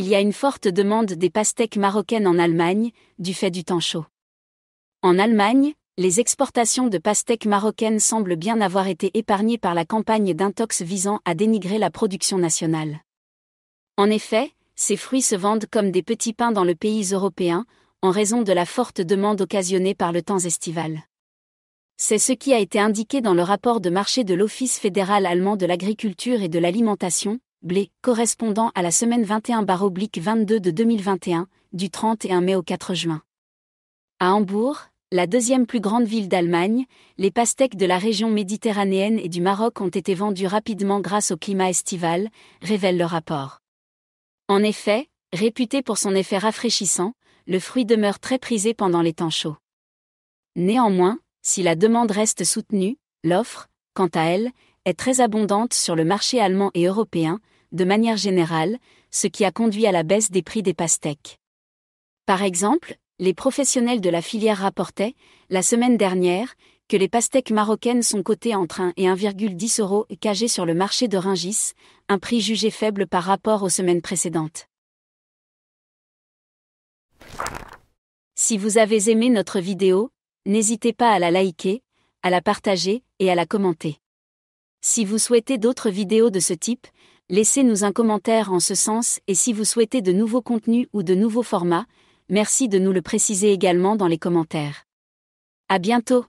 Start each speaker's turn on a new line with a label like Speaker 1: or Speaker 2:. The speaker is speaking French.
Speaker 1: Il y a une forte demande des pastèques marocaines en Allemagne, du fait du temps chaud. En Allemagne, les exportations de pastèques marocaines semblent bien avoir été épargnées par la campagne d'intox visant à dénigrer la production nationale. En effet, ces fruits se vendent comme des petits pains dans le pays européen, en raison de la forte demande occasionnée par le temps estival. C'est ce qui a été indiqué dans le rapport de marché de l'Office fédéral allemand de l'agriculture et de l'alimentation, blé, correspondant à la semaine 21-22 de 2021, du 31 mai au 4 juin. À Hambourg, la deuxième plus grande ville d'Allemagne, les pastèques de la région méditerranéenne et du Maroc ont été vendues rapidement grâce au climat estival, révèle le rapport. En effet, réputé pour son effet rafraîchissant, le fruit demeure très prisé pendant les temps chauds. Néanmoins, si la demande reste soutenue, l'offre, quant à elle, est très abondante sur le marché allemand et européen, de manière générale, ce qui a conduit à la baisse des prix des pastèques. Par exemple, les professionnels de la filière rapportaient, la semaine dernière, que les pastèques marocaines sont cotées entre 1 et 1,10 euros cagées sur le marché de Ringis, un prix jugé faible par rapport aux semaines précédentes. Si vous avez aimé notre vidéo, n'hésitez pas à la liker, à la partager et à la commenter. Si vous souhaitez d'autres vidéos de ce type, laissez-nous un commentaire en ce sens et si vous souhaitez de nouveaux contenus ou de nouveaux formats, Merci de nous le préciser également dans les commentaires. À bientôt!